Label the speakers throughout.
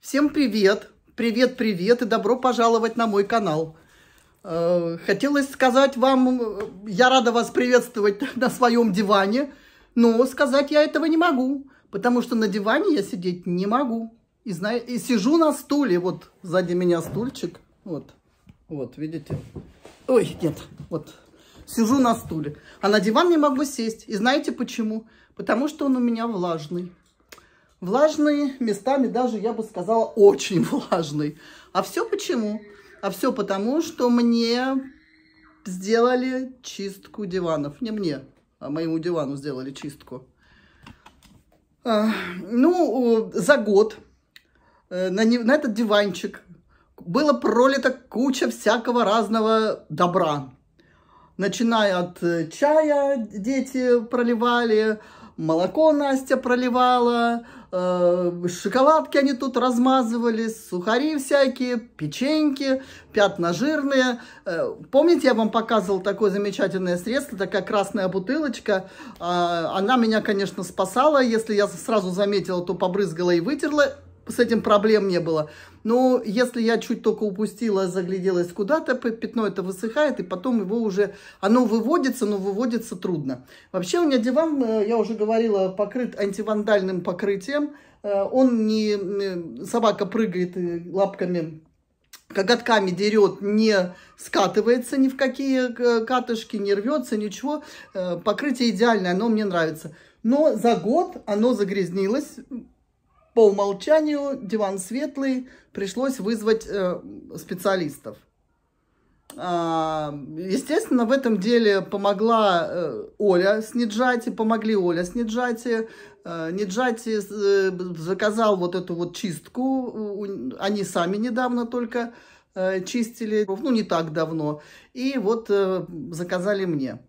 Speaker 1: Всем привет! Привет-привет и добро пожаловать на мой канал. Э, хотелось сказать вам, э, я рада вас приветствовать на своем диване, но сказать я этого не могу, потому что на диване я сидеть не могу. И, знаю, и сижу на стуле, вот сзади меня стульчик, вот, вот, видите? Ой, нет, вот, сижу на стуле, а на диван не могу сесть. И знаете почему? Потому что он у меня влажный. Влажный, местами даже, я бы сказала, очень влажный. А все почему? А все потому, что мне сделали чистку диванов. Не мне, а моему дивану сделали чистку. А, ну, за год э, на, не, на этот диванчик было пролито куча всякого разного добра. Начиная от э, чая дети проливали, молоко Настя проливала, э, шоколадки они тут размазывали, сухари всякие, печеньки, пятна жирные. Э, помните, я вам показывал такое замечательное средство, такая красная бутылочка. Э, она меня, конечно, спасала. Если я сразу заметила, то побрызгала и вытерла с этим проблем не было. Но если я чуть только упустила, загляделась куда-то, пятно это высыхает, и потом его уже, оно выводится, но выводится трудно. Вообще у меня диван, э, я уже говорила, покрыт антивандальным покрытием. Э, он не, собака прыгает лапками коготками дерет, не скатывается ни в какие э, катышки, не рвется, ничего. Покрытие идеальное, оно мне нравится. Но за год оно загрязнилось, по умолчанию диван светлый, пришлось вызвать э, специалистов. А, естественно, в этом деле помогла э, Оля с Снеджати, помогли Оля с Снеджати. Э, Неджати э, заказал вот эту вот чистку, они сами недавно только чистили, ну не так давно, и вот заказали мне.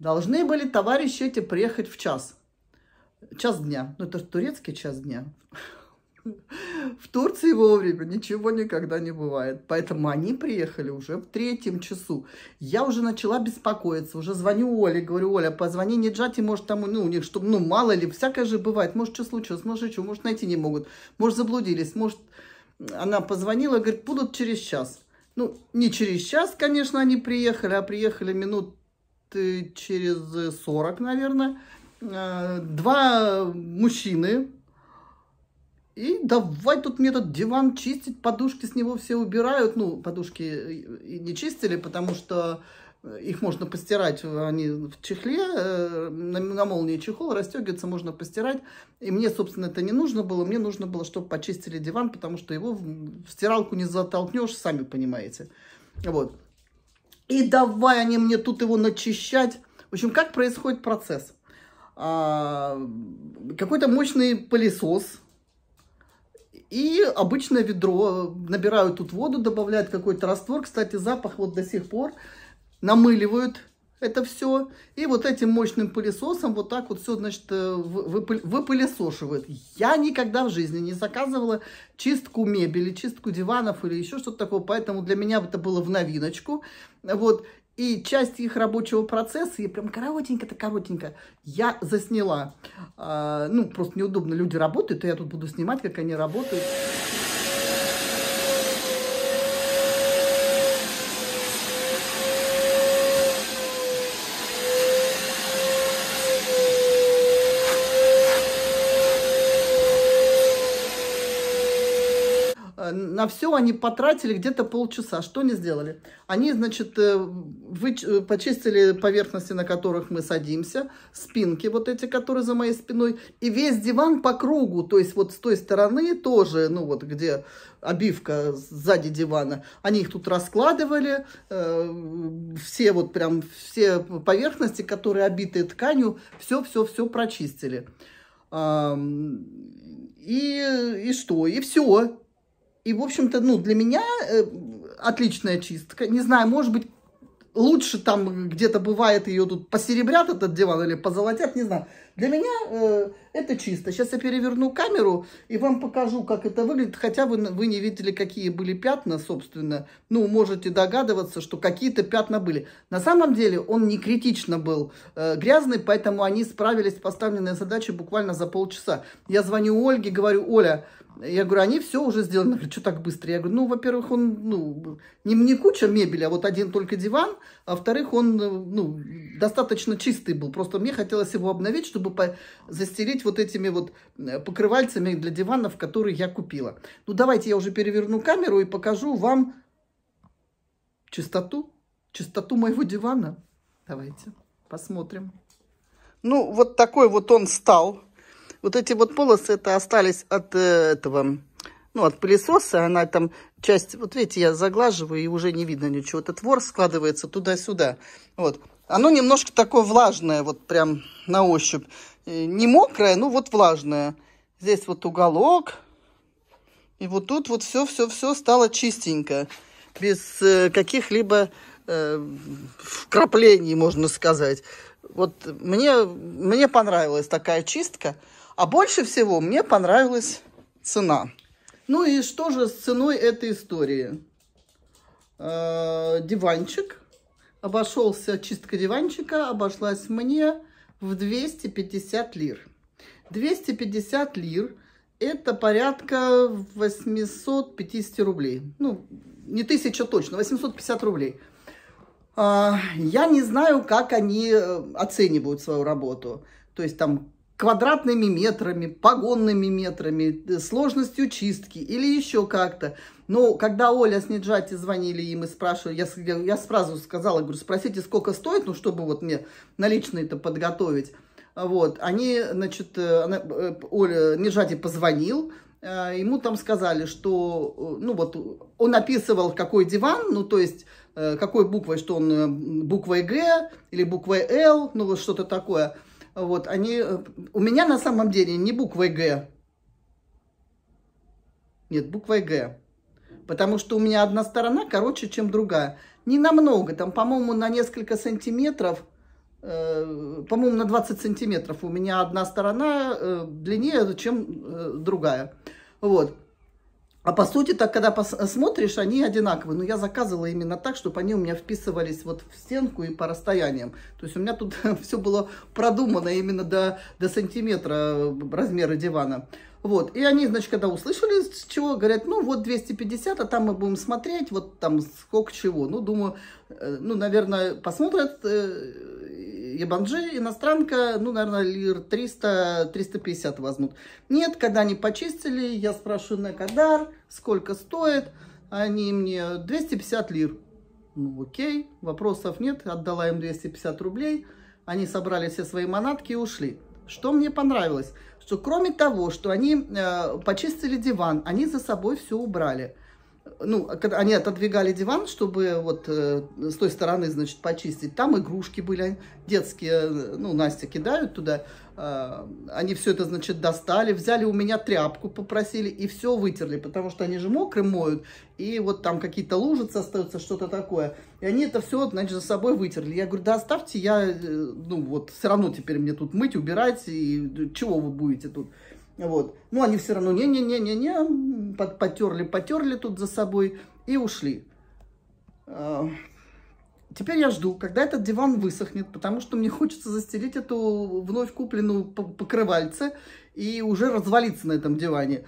Speaker 1: Должны были товарищи эти приехать в час час дня. Ну, это турецкий час дня. В Турции вовремя ничего никогда не бывает. Поэтому они приехали уже в третьем часу. Я уже начала беспокоиться. Уже звоню Оле, говорю, Оля, позвони не Джати, может, там, ну, у них, чтобы, ну, мало ли, всякое же бывает. Может, что случилось, может, что, может, найти не могут. Может, заблудились, может... Она позвонила, говорит, будут через час. Ну, не через час, конечно, они приехали, а приехали минут через 40, наверное. Э, два мужчины, и давай тут мне этот диван чистить, подушки с него все убирают. Ну, подушки и не чистили, потому что э, их можно постирать, они в чехле, э, на, на молнии чехол, расстегиваться можно постирать. И мне, собственно, это не нужно было. Мне нужно было, чтобы почистили диван, потому что его в, в стиралку не затолкнешь, сами понимаете. Вот. И давай они мне тут его начищать. В общем, как происходит процесс? А, какой-то мощный пылесос и обычное ведро. Набирают тут воду, добавляют какой-то раствор. Кстати, запах вот до сих пор. Намыливают это все. И вот этим мощным пылесосом вот так вот все, значит, э, выпылесошивают. Я никогда в жизни не заказывала чистку мебели, чистку диванов или еще что-то такое. Поэтому для меня это было в новиночку. Вот и часть их рабочего процесса, и прям коротенько-то коротенько, я засняла. А, ну, просто неудобно, люди работают, и я тут буду снимать, как они работают. на все они потратили где-то полчаса. Что они сделали? Они, значит, э, вы, э, почистили поверхности, на которых мы садимся, спинки вот эти, которые за моей спиной, и весь диван по кругу, то есть вот с той стороны тоже, ну вот где обивка сзади дивана, они их тут раскладывали, э, все вот прям, все поверхности, которые обиты тканью, все-все-все прочистили. и, и что? И все. И, в общем-то, ну, для меня э, отличная чистка. Не знаю, может быть, лучше там где-то бывает ее тут посеребрят этот диван или позолотят, не знаю. Для меня э, это чисто. Сейчас я переверну камеру и вам покажу, как это выглядит. Хотя вы, вы не видели, какие были пятна, собственно. Ну, можете догадываться, что какие-то пятна были. На самом деле он не критично был э, грязный, поэтому они справились с поставленной задачей буквально за полчаса. Я звоню Ольге, говорю, Оля, я говорю, они все уже сделаны. Говорю, что так быстро? Я говорю, ну, во-первых, он, ну, не, не куча мебели, а вот один только диван. А во-вторых, он, э, ну, достаточно чистый был. Просто мне хотелось его обновить, чтобы чтобы по застелить вот этими вот э, покрывальцами для диванов, которые я купила. Ну, давайте я уже переверну камеру и покажу вам чистоту, чистоту моего дивана. Давайте посмотрим. Ну, вот такой вот он стал. Вот эти вот полосы, это остались от э, этого, ну, от пылесоса. Она там часть, вот видите, я заглаживаю, и уже не видно ничего. Этот вор складывается туда-сюда. Вот, оно немножко такое влажное, вот прям на ощупь. Э, не мокрое, ну вот влажное. Здесь вот уголок. И вот тут вот все-все-все стало чистенько. Без э, каких-либо э, вкраплений, можно сказать. Вот мне, мне понравилась такая чистка. А больше всего мне понравилась цена. Ну и что же с ценой этой истории? Э -э, диванчик обошелся чистка диванчика, обошлась мне в 250 лир. 250 лир – это порядка 850 рублей. Ну, не тысяча точно, 850 рублей. А, я не знаю, как они э, оценивают свою работу. То есть там квадратными метрами, погонными метрами, э, сложностью чистки или еще как-то. Но когда Оля с Неджати звонили им и спрашивали, я, я, я сразу сказала, говорю, спросите, сколько стоит, ну, чтобы вот мне наличные это подготовить. Вот, они, значит, э, она, э, Оля Неджати позвонил, ему там сказали, что, ну вот, он описывал, какой диван, ну, то есть, какой буквой, что он буквой Г или буквой Л, ну, вот что-то такое – вот, они... Э, у меня на самом деле не буквой «Г». Нет, буквой «Г». Потому что у меня одна сторона короче, чем другая. Не намного, там, по-моему, на несколько сантиметров, э, по-моему, на 20 сантиметров у меня одна сторона э, длиннее, чем э, другая. Вот. А по сути, так когда посмотришь, они одинаковые. Но я заказывала именно так, чтобы они у меня вписывались вот в стенку и по расстояниям. То есть у меня тут все было продумано именно до, до сантиметра э, размера дивана. Вот, и они, значит, когда услышали, с чего, говорят, ну, вот 250, а там мы будем смотреть, вот там сколько чего. Ну, думаю, э, ну, наверное, посмотрят э, ебанжи, иностранка, ну, наверное, лир 300, 350 возьмут. Нет, когда они почистили, я спрашиваю на Кадар, сколько стоит, они мне 250 лир. Ну, окей, вопросов нет, отдала им 250 рублей, они собрали все свои манатки и ушли. Что мне понравилось, что кроме того, что они э, почистили диван, они за собой все убрали – ну, а они отодвигали диван, чтобы вот э, с той стороны, значит, почистить. Там игрушки были детские, э, ну, Настя кидают туда. Э, они все это, значит, достали, взяли у меня тряпку, попросили и все вытерли, потому что они же мокрым моют. И вот там какие-то лужицы остаются, что-то такое. И они это все, значит, за собой вытерли. Я говорю, да оставьте, я, э, ну, вот все равно теперь мне тут мыть, убирать, и чего вы будете тут? Вот. Ну, они все равно, не-не-не-не-не, потерли-потерли тут за собой и ушли. А, теперь я жду, когда этот диван высохнет, потому что мне хочется застелить эту вновь купленную покрывальце и уже развалиться на этом диване.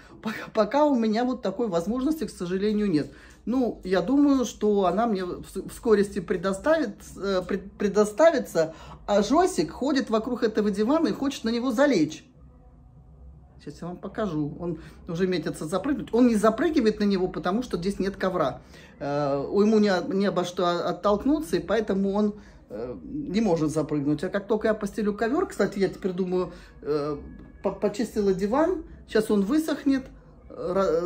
Speaker 1: Пока у меня вот такой возможности, к сожалению, нет. Ну, я думаю, что она мне в скорости предоставит, э, предоставится, а Жосик ходит вокруг этого дивана и хочет на него залечь. Сейчас я вам покажу. Он уже метится запрыгнуть. Он не запрыгивает на него, потому что здесь нет ковра. Э, ему не, не обо что оттолкнуться, и поэтому он э, не может запрыгнуть. А как только я постелю ковер, кстати, я теперь думаю, э, почистила диван, сейчас он высохнет,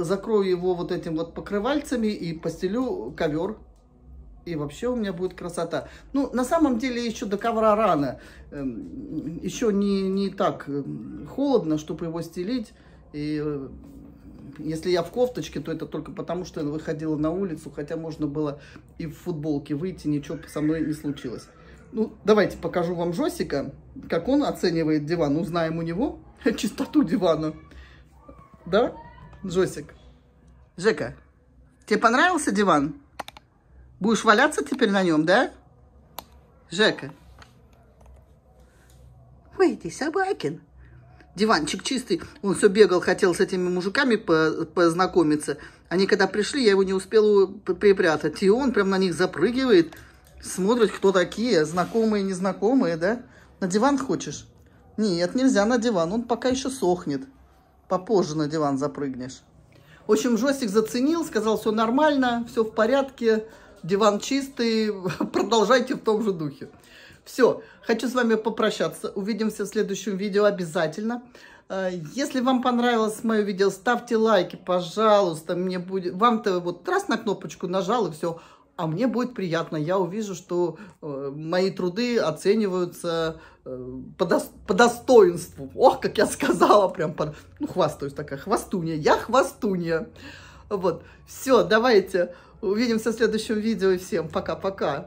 Speaker 1: закрою его вот этим вот покрывальцами и постелю ковер и вообще у меня будет красота. Ну, на самом деле еще до ковра рано. Эм, еще не, не так эм, холодно, чтобы его стелить. И э, если я в кофточке, то это только потому, что я выходила на улицу, хотя можно было и в футболке выйти, ничего со мной не случилось. Ну, давайте покажу вам Жосика, как он оценивает диван. Узнаем у него чистоту дивана. Да, Жосик? Жека, тебе понравился диван? Будешь валяться теперь на нем, да? Жека. Ой, ты собакин. Диванчик чистый. Он все бегал, хотел с этими мужиками познакомиться. Они когда пришли, я его не успела припрятать. И он прям на них запрыгивает, смотрит, кто такие, знакомые, незнакомые, да? На диван хочешь? Нет, нельзя на диван, он пока еще сохнет. Попозже на диван запрыгнешь. В общем, Жостик заценил, сказал, все нормально, все в порядке диван чистый, продолжайте в том же духе. Все, хочу с вами попрощаться, увидимся в следующем видео обязательно. Э, если вам понравилось мое видео, ставьте лайки, пожалуйста, мне будет... Вам-то вот раз на кнопочку нажал и все, а мне будет приятно, я увижу, что э, мои труды оцениваются э, по, до, по достоинству. Ох, как я сказала, прям, по, ну, хвастаюсь такая, хвастунья, я хвастунья. Вот, все, давайте Увидимся в следующем видео и всем пока-пока.